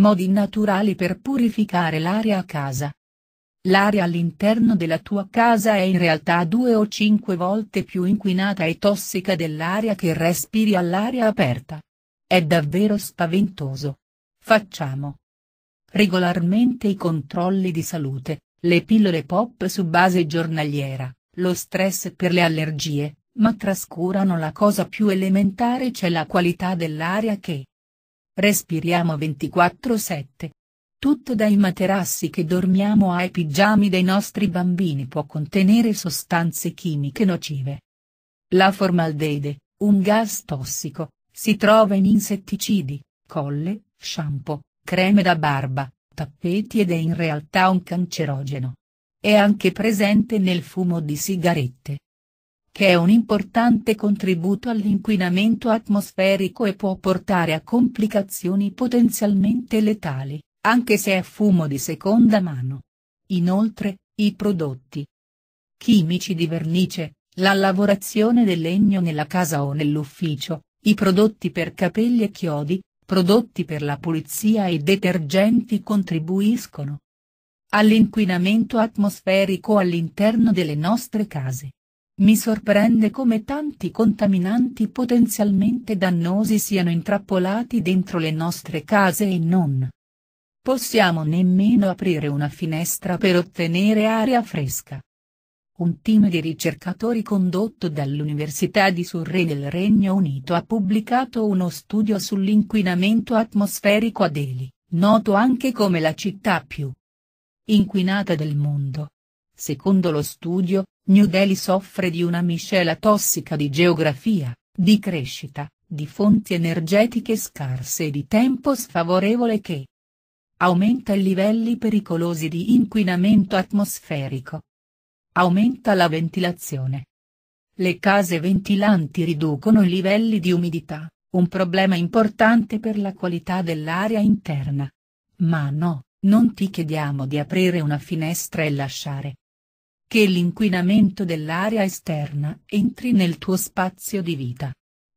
Modi naturali per purificare l'aria a casa. L'aria all'interno della tua casa è in realtà due o cinque volte più inquinata e tossica dell'aria che respiri all'aria aperta. È davvero spaventoso. Facciamo regolarmente i controlli di salute, le pillole pop su base giornaliera, lo stress per le allergie, ma trascurano la cosa più elementare cioè la qualità dell'aria che, Respiriamo 24-7. Tutto dai materassi che dormiamo ai pigiami dei nostri bambini può contenere sostanze chimiche nocive. La formaldeide, un gas tossico, si trova in insetticidi, colle, shampoo, creme da barba, tappeti ed è in realtà un cancerogeno. È anche presente nel fumo di sigarette che è un importante contributo all'inquinamento atmosferico e può portare a complicazioni potenzialmente letali, anche se è fumo di seconda mano. Inoltre, i prodotti chimici di vernice, la lavorazione del legno nella casa o nell'ufficio, i prodotti per capelli e chiodi, prodotti per la pulizia e detergenti contribuiscono all'inquinamento atmosferico all'interno delle nostre case. Mi sorprende come tanti contaminanti potenzialmente dannosi siano intrappolati dentro le nostre case e non possiamo nemmeno aprire una finestra per ottenere aria fresca. Un team di ricercatori condotto dall'Università di Surrey del Regno Unito ha pubblicato uno studio sull'inquinamento atmosferico a Delhi, noto anche come la città più inquinata del mondo. Secondo lo studio, New Delhi soffre di una miscela tossica di geografia, di crescita, di fonti energetiche scarse e di tempo sfavorevole che aumenta i livelli pericolosi di inquinamento atmosferico. Aumenta la ventilazione. Le case ventilanti riducono i livelli di umidità, un problema importante per la qualità dell'aria interna. Ma no, non ti chiediamo di aprire una finestra e lasciare, che l'inquinamento dell'aria esterna entri nel tuo spazio di vita.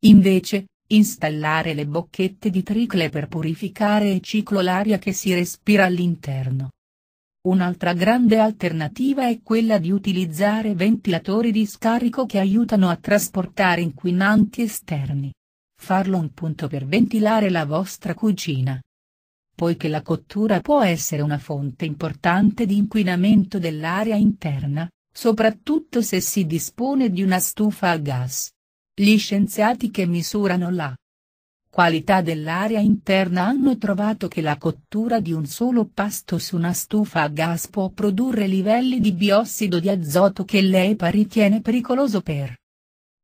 Invece, installare le bocchette di tricle per purificare e ciclo l'aria che si respira all'interno. Un'altra grande alternativa è quella di utilizzare ventilatori di scarico che aiutano a trasportare inquinanti esterni. Farlo un punto per ventilare la vostra cucina, poiché la cottura può essere una fonte importante di inquinamento dell'aria interna, soprattutto se si dispone di una stufa a gas. Gli scienziati che misurano la qualità dell'aria interna hanno trovato che la cottura di un solo pasto su una stufa a gas può produrre livelli di biossido di azoto che l'EPA ritiene pericoloso per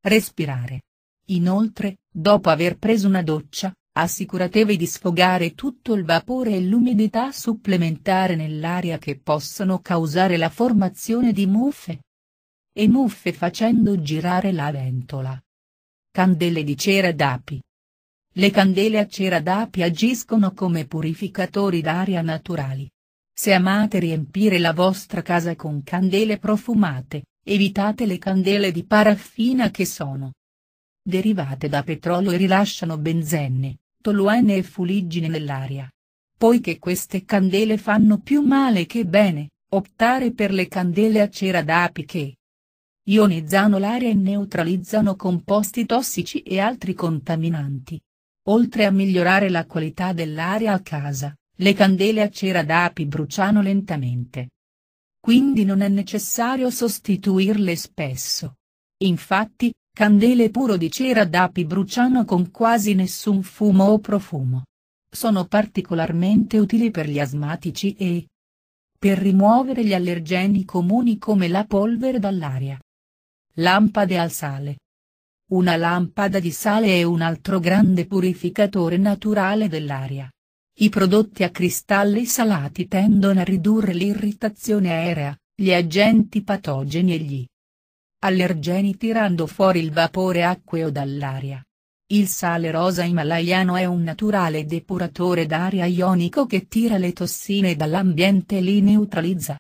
respirare. Inoltre, dopo aver preso una doccia, Assicuratevi di sfogare tutto il vapore e l'umidità supplementare nell'aria che possono causare la formazione di muffe. E muffe facendo girare la ventola. Candele di cera d'api. Le candele a cera d'api agiscono come purificatori d'aria naturali. Se amate riempire la vostra casa con candele profumate, evitate le candele di paraffina che sono derivate da petrolio e rilasciano benzene, toluene e fuliggine nell'aria. Poiché queste candele fanno più male che bene, optare per le candele a cera d'api che ionizzano l'aria e neutralizzano composti tossici e altri contaminanti. Oltre a migliorare la qualità dell'aria a casa, le candele a cera d'api bruciano lentamente. Quindi non è necessario sostituirle spesso. Infatti, candele puro di cera d'api bruciano con quasi nessun fumo o profumo. Sono particolarmente utili per gli asmatici e per rimuovere gli allergeni comuni come la polvere dall'aria. Lampade al sale. Una lampada di sale è un altro grande purificatore naturale dell'aria. I prodotti a cristalli salati tendono a ridurre l'irritazione aerea, gli agenti patogeni e gli Allergeni tirando fuori il vapore acqueo dall'aria. Il sale rosa himalayano è un naturale depuratore d'aria ionico che tira le tossine dall'ambiente e li neutralizza.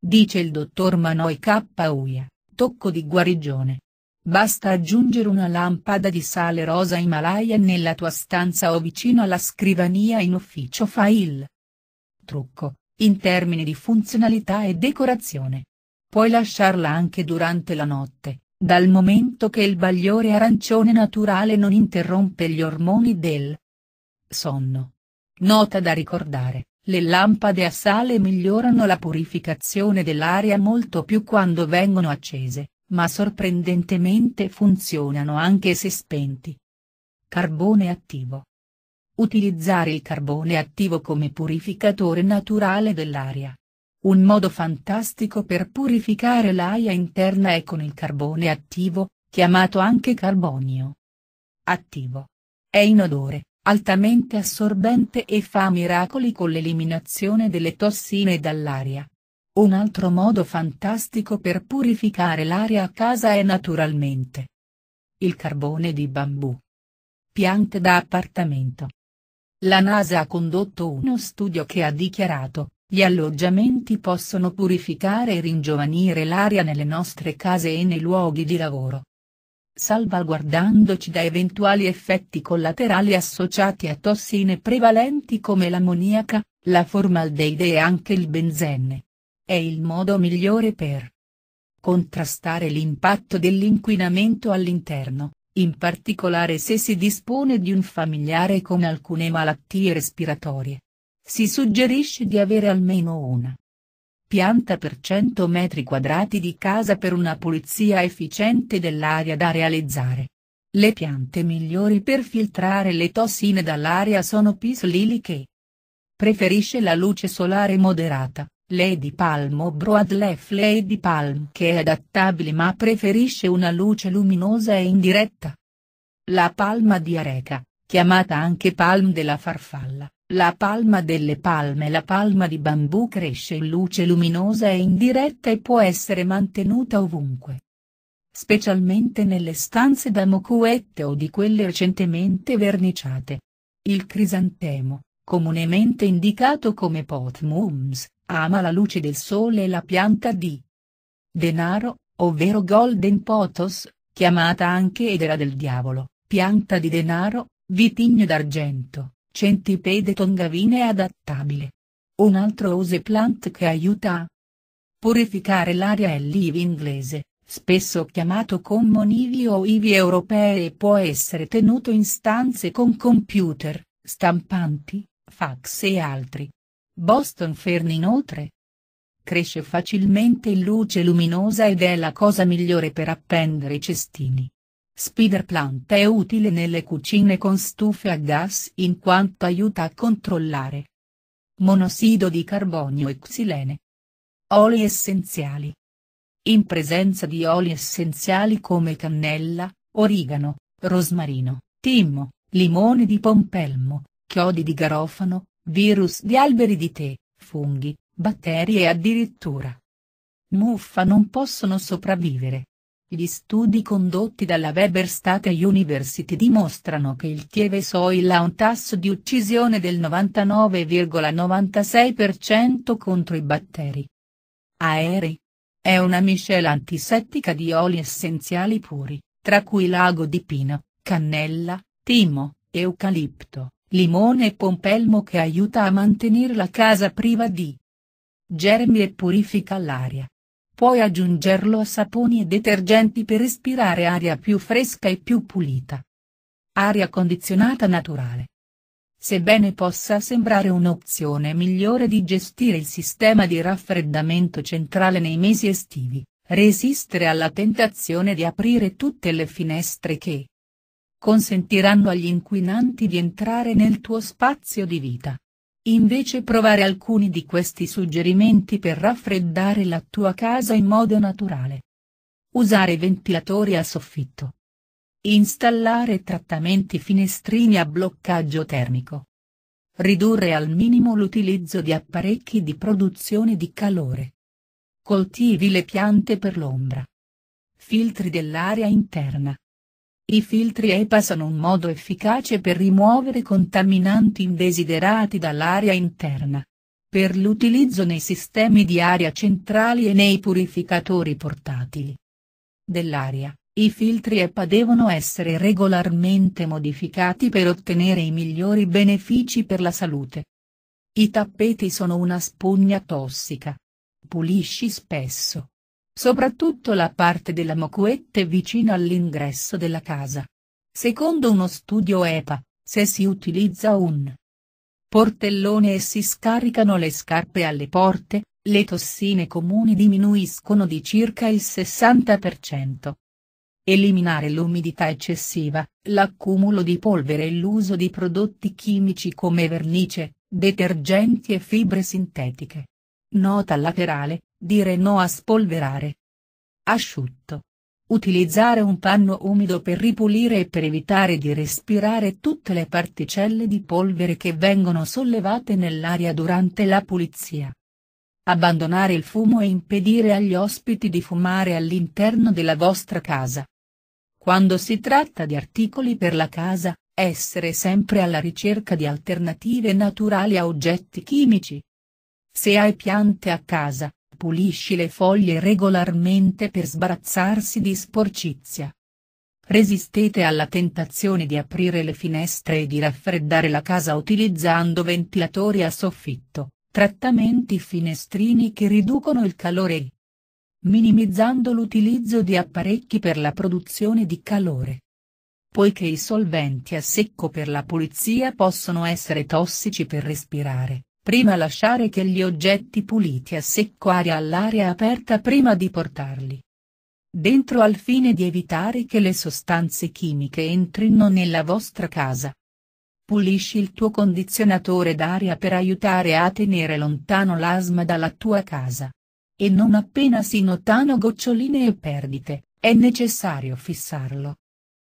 Dice il dottor Manoi K. Uia, tocco di guarigione. Basta aggiungere una lampada di sale rosa Himalaya nella tua stanza o vicino alla scrivania in ufficio il Trucco, in termini di funzionalità e decorazione. Puoi lasciarla anche durante la notte, dal momento che il bagliore arancione naturale non interrompe gli ormoni del sonno. Nota da ricordare, le lampade a sale migliorano la purificazione dell'aria molto più quando vengono accese, ma sorprendentemente funzionano anche se spenti. Carbone attivo. Utilizzare il carbone attivo come purificatore naturale dell'aria, un modo fantastico per purificare l'aia interna è con il carbone attivo, chiamato anche carbonio. Attivo. È inodore, altamente assorbente e fa miracoli con l'eliminazione delle tossine dall'aria. Un altro modo fantastico per purificare l'aria a casa è naturalmente. Il carbone di bambù. Piante da appartamento. La NASA ha condotto uno studio che ha dichiarato, gli alloggiamenti possono purificare e ringiovanire l'aria nelle nostre case e nei luoghi di lavoro. Salvaguardandoci da eventuali effetti collaterali associati a tossine prevalenti come l'ammoniaca, la formaldeide e anche il benzene. È il modo migliore per contrastare l'impatto dell'inquinamento all'interno, in particolare se si dispone di un familiare con alcune malattie respiratorie. Si suggerisce di avere almeno una pianta per 100 metri quadrati di casa per una pulizia efficiente dell'aria da realizzare. Le piante migliori per filtrare le tossine dall'aria sono Pis che Preferisce la luce solare moderata, Lady Palm o Broadleaf Lady Palm che è adattabile ma preferisce una luce luminosa e indiretta. La palma di areca, chiamata anche palm della farfalla, la palma delle palme La palma di bambù cresce in luce luminosa e indiretta e può essere mantenuta ovunque. Specialmente nelle stanze da mocuette o di quelle recentemente verniciate. Il crisantemo, comunemente indicato come potmums, ama la luce del sole e la pianta di denaro, ovvero golden potos, chiamata anche edera del diavolo, pianta di denaro, vitigno d'argento Centipede tongavine adattabile. Un altro use plant che aiuta a purificare l'aria è l'IV inglese, spesso chiamato common IV o IV europee e può essere tenuto in stanze con computer, stampanti, fax e altri. Boston Fern inoltre cresce facilmente in luce luminosa ed è la cosa migliore per appendere i cestini. Spider Plant è utile nelle cucine con stufe a gas in quanto aiuta a controllare Monossido di carbonio e xilene. Oli essenziali. In presenza di oli essenziali come cannella, origano, rosmarino, timmo, limone di pompelmo, chiodi di garofano, virus di alberi di tè, funghi, batteri e addirittura muffa non possono sopravvivere. Gli studi condotti dalla Weber State University dimostrano che il Tieve Soil ha un tasso di uccisione del 99,96% contro i batteri. Aerei. È una miscela antisettica di oli essenziali puri, tra cui lago di pino, cannella, timo, eucalipto, limone e pompelmo che aiuta a mantenere la casa priva di germi e purifica l'aria puoi aggiungerlo a saponi e detergenti per respirare aria più fresca e più pulita. Aria condizionata naturale. Sebbene possa sembrare un'opzione migliore di gestire il sistema di raffreddamento centrale nei mesi estivi, resistere alla tentazione di aprire tutte le finestre che consentiranno agli inquinanti di entrare nel tuo spazio di vita. Invece provare alcuni di questi suggerimenti per raffreddare la tua casa in modo naturale. Usare ventilatori a soffitto. Installare trattamenti finestrini a bloccaggio termico. Ridurre al minimo l'utilizzo di apparecchi di produzione di calore. Coltivi le piante per l'ombra. Filtri dell'aria interna. I filtri EPA sono un modo efficace per rimuovere contaminanti indesiderati dall'aria interna. Per l'utilizzo nei sistemi di aria centrali e nei purificatori portatili dell'aria, i filtri EPA devono essere regolarmente modificati per ottenere i migliori benefici per la salute. I tappeti sono una spugna tossica. Pulisci spesso soprattutto la parte della mocuette è vicina all'ingresso della casa. Secondo uno studio EPA, se si utilizza un portellone e si scaricano le scarpe alle porte, le tossine comuni diminuiscono di circa il 60%. Eliminare l'umidità eccessiva, l'accumulo di polvere e l'uso di prodotti chimici come vernice, detergenti e fibre sintetiche. Nota laterale, dire no a spolverare. Asciutto. Utilizzare un panno umido per ripulire e per evitare di respirare tutte le particelle di polvere che vengono sollevate nell'aria durante la pulizia. Abbandonare il fumo e impedire agli ospiti di fumare all'interno della vostra casa. Quando si tratta di articoli per la casa, essere sempre alla ricerca di alternative naturali a oggetti chimici, se hai piante a casa, pulisci le foglie regolarmente per sbarazzarsi di sporcizia. Resistete alla tentazione di aprire le finestre e di raffreddare la casa utilizzando ventilatori a soffitto, trattamenti finestrini che riducono il calore e minimizzando l'utilizzo di apparecchi per la produzione di calore. Poiché i solventi a secco per la pulizia possono essere tossici per respirare, Prima lasciare che gli oggetti puliti a secco aria all'aria aperta prima di portarli dentro al fine di evitare che le sostanze chimiche entrino nella vostra casa. Pulisci il tuo condizionatore d'aria per aiutare a tenere lontano l'asma dalla tua casa. E non appena si notano goccioline e perdite, è necessario fissarlo.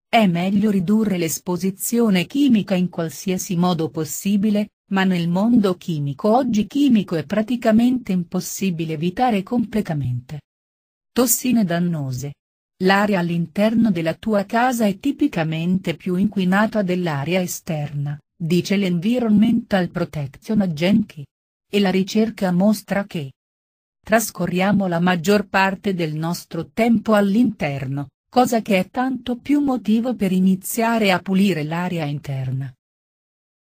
È meglio ridurre l'esposizione chimica in qualsiasi modo possibile, ma nel mondo chimico oggi chimico è praticamente impossibile evitare completamente. Tossine dannose. L'aria all'interno della tua casa è tipicamente più inquinata dell'aria esterna, dice l'Environmental Protection Agency. E la ricerca mostra che trascorriamo la maggior parte del nostro tempo all'interno, cosa che è tanto più motivo per iniziare a pulire l'aria interna.